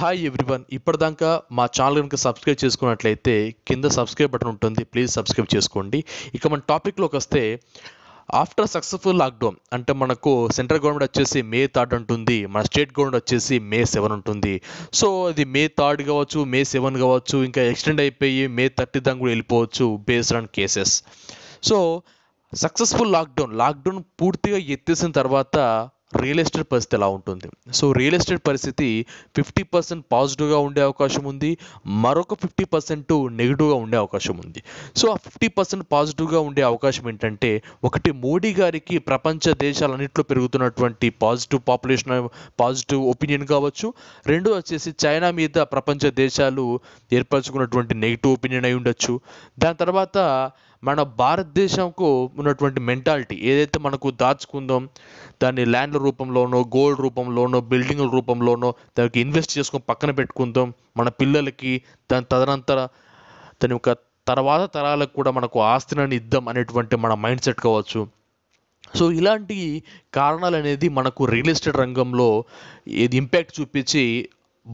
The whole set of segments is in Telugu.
హాయ్ ఎవ్రీవన్ ఇప్పటిదాకా మా ఛానల్ కనుక సబ్స్క్రైబ్ చేసుకున్నట్లయితే కింద సబ్స్క్రైబ్ బటన్ ఉంటుంది ప్లీజ్ సబ్స్క్రైబ్ చేసుకోండి ఇక మన టాపిక్లోకి వస్తే ఆఫ్టర్ సక్సెస్ఫుల్ లాక్డౌన్ అంటే మనకు సెంట్రల్ గవర్నమెంట్ వచ్చేసి మే థర్డ్ ఉంటుంది మన స్టేట్ గవర్నమెంట్ వచ్చేసి మే సెవెన్ ఉంటుంది సో అది మే థర్డ్ కావచ్చు మే సెవెన్ కావచ్చు ఇంకా ఎక్స్టెండ్ అయిపోయి మే థర్టీ దాకా కూడా వెళ్ళిపోవచ్చు based on cases so successful lockdown lockdown పూర్తిగా ఎత్తేసిన తర్వాత రియల్ ఎస్టేట్ పరిస్థితి ఎలా ఉంటుంది సో రియల్ ఎస్టేట్ పరిస్థితి ఫిఫ్టీ పర్సెంట్ పాజిటివ్గా ఉండే అవకాశం ఉంది మరొక ఫిఫ్టీ పర్సెంట్ నెగిటివ్గా ఉండే అవకాశం ఉంది సో ఆ ఫిఫ్టీ పర్సెంట్ పాజిటివ్గా ఉండే అవకాశం ఏంటంటే ఒకటి మోడీ గారికి ప్రపంచ దేశాలన్నింటిలో పెరుగుతున్నటువంటి పాజిటివ్ పాపులేషన్ పాజిటివ్ ఒపీనియన్ కావచ్చు రెండు వచ్చేసి చైనా మీద ప్రపంచ దేశాలు ఏర్పరచుకున్నటువంటి నెగిటివ్ ఒపీనియన్ అయి ఉండొచ్చు దాని తర్వాత మన భారతదేశంకు ఉన్నటువంటి మెంటాలిటీ ఏదైతే మనకు దాచుకుందాం దాన్ని ల్యాండ్ల రూపంలోనో గోల్డ్ రూపంలోనో బిల్డింగ్ల రూపంలోనో దానికి ఇన్వెస్ట్ చేసుకొని పక్కన పెట్టుకుందాం మన పిల్లలకి దాని తదనంతర దాని యొక్క తర్వాత తరాలకు కూడా మనకు ఆస్తిని ఇద్దాం అనేటువంటి మన మైండ్ సెట్ కావచ్చు సో ఇలాంటి కారణాలు అనేది మనకు రియల్ ఎస్టేట్ రంగంలో ఇది ఇంపాక్ట్ చూపించి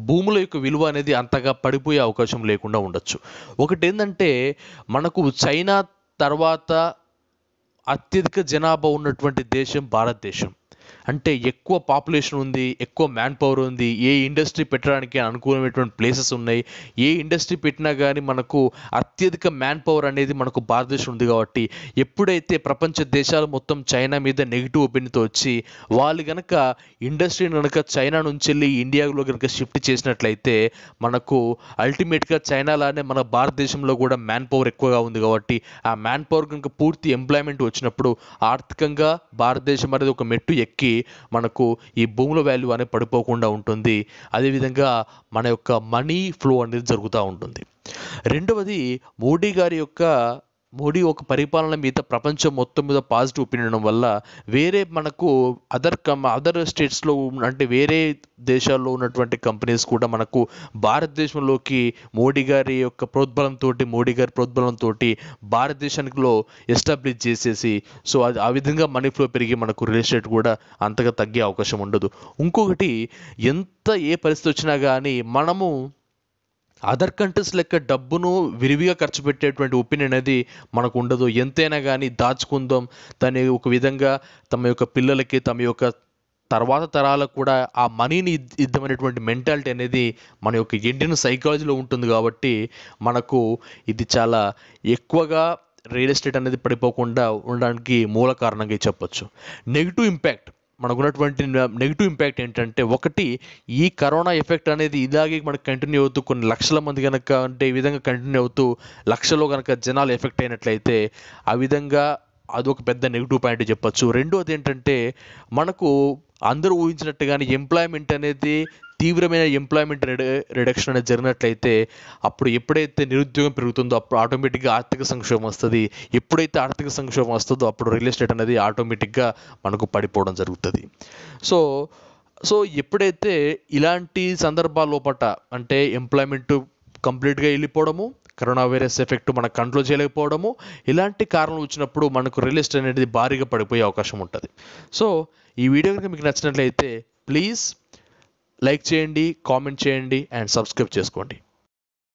భూముల యొక్క విలువ అనేది అంతగా పడిపోయే అవకాశం లేకుండా ఉండొచ్చు ఒకటి ఏంటంటే మనకు చైనా తర్వాత అత్యధిక జనాభా ఉన్నటువంటి దేశం భారతదేశం అంటే ఎక్కువ పాపులేషన్ ఉంది ఎక్కువ మ్యాన్ పవర్ ఉంది ఏ ఇండస్ట్రీ పెట్టడానికి అనుకూలమైనటువంటి ప్లేసెస్ ఉన్నాయి ఏ ఇండస్ట్రీ పెట్టినా కానీ మనకు అత్యధిక మ్యాన్ పవర్ అనేది మనకు భారతదేశం ఉంది కాబట్టి ఎప్పుడైతే ప్రపంచ దేశాలు మొత్తం చైనా మీద నెగిటివ్ ఒపీనియన్తో వచ్చి వాళ్ళు కనుక ఇండస్ట్రీని కనుక చైనా నుంచి వెళ్ళి ఇండియాలో కనుక షిఫ్ట్ చేసినట్లయితే మనకు అల్టిమేట్గా చైనాలానే మన భారతదేశంలో కూడా మ్యాన్ పవర్ ఎక్కువగా ఉంది కాబట్టి ఆ మ్యాన్ పవర్ కనుక పూర్తి ఎంప్లాయ్మెంట్ వచ్చినప్పుడు ఆర్థికంగా భారతదేశం అనేది ఒక మెట్టు ఎక్కి మనకు ఈ భూముల వాల్యూ అనేది పడిపోకుండా ఉంటుంది అదేవిధంగా మన యొక్క మనీ ఫ్లో అనేది జరుగుతూ ఉంటుంది రెండవది మోడీ గారి యొక్క మోడీ ఒక పరిపాలన మీద ప్రపంచం మొత్తం మీద పాజిటివ్ ఒపీనియన్ వల్ల వేరే మనకు అదర్ కమ్ అదర్ స్టేట్స్లో అంటే వేరే దేశాల్లో ఉన్నటువంటి కంపెనీస్ కూడా మనకు భారతదేశంలోకి మోడీ గారి యొక్క ప్రోద్బలంతో మోడీ గారి ప్రోద్బలంతో భారతదేశానికిలో ఎస్టాబ్లిష్ చేసేసి సో అది ఆ విధంగా మనీ ఫ్లో పెరిగి మనకు రియల్ ఎస్టేట్ కూడా అంతగా తగ్గే అవకాశం ఉండదు ఇంకొకటి ఎంత ఏ పరిస్థితి వచ్చినా కానీ మనము అదర్ కంట్రీస్ లెక్క డబ్బును విరివిగా ఖర్చు పెట్టేటువంటి ఒపీనియన్ అనేది మనకు ఉండదు ఎంతైనా కానీ దాచుకుందాం దాన్ని ఒక విధంగా తమ యొక్క పిల్లలకి తమ యొక్క తర్వాత తరాలకు కూడా ఆ మనీని ఇద్దమనేటువంటి మెంటాలిటీ అనేది మన యొక్క ఇండియన్ సైకాలజీలో ఉంటుంది కాబట్టి మనకు ఇది చాలా ఎక్కువగా రియల్ ఎస్టేట్ అనేది పడిపోకుండా ఉండడానికి మూల కారణంగా చెప్పొచ్చు నెగిటివ్ ఇంపాక్ట్ మనకున్నటువంటి నెగిటివ్ ఇంపాక్ట్ ఏంటంటే ఒకటి ఈ కరోనా ఎఫెక్ట్ అనేది ఇలాగే మనకు కంటిన్యూ అవుతూ కొన్ని లక్షల మంది కనుక అంటే ఈ విధంగా కంటిన్యూ అవుతూ లక్షలో కనుక జనాలు ఎఫెక్ట్ అయినట్లయితే ఆ విధంగా అది ఒక పెద్ద నెగిటివ్ పాయింట్ చెప్పొచ్చు రెండోది ఏంటంటే మనకు అందరూ ఊహించినట్టుగానే ఎంప్లాయ్మెంట్ అనేది తీవ్రమైన ఎంప్లాయ్మెంట్ రిడక్షన్ అనేది జరిగినట్లయితే అప్పుడు ఎప్పుడైతే నిరుద్యోగం పెరుగుతుందో అప్పుడు ఆటోమేటిక్గా ఆర్థిక సంక్షోభం వస్తుంది ఎప్పుడైతే ఆర్థిక సంక్షోభం వస్తుందో అప్పుడు రియల్ ఎస్టేట్ అనేది ఆటోమేటిక్గా మనకు పడిపోవడం జరుగుతుంది సో సో ఎప్పుడైతే ఇలాంటి సందర్భాల్లోపట అంటే ఎంప్లాయ్మెంట్ కంప్లీట్గా వెళ్ళిపోవడము కరోనా వైరస్ ఎఫెక్ట్ మనకు కంట్రోల్ చేయలేకపోవడము ఇలాంటి కారణాలు వచ్చినప్పుడు మనకు రియల్ ఎస్టేట్ అనేది భారీగా పడిపోయే అవకాశం ఉంటుంది సో ఈ వీడియో కనుక మీకు నచ్చినట్లయితే ప్లీజ్ లైక్ చేయండి కామెంట్ చేయండి అండ్ సబ్స్క్రైబ్ చేసుకోండి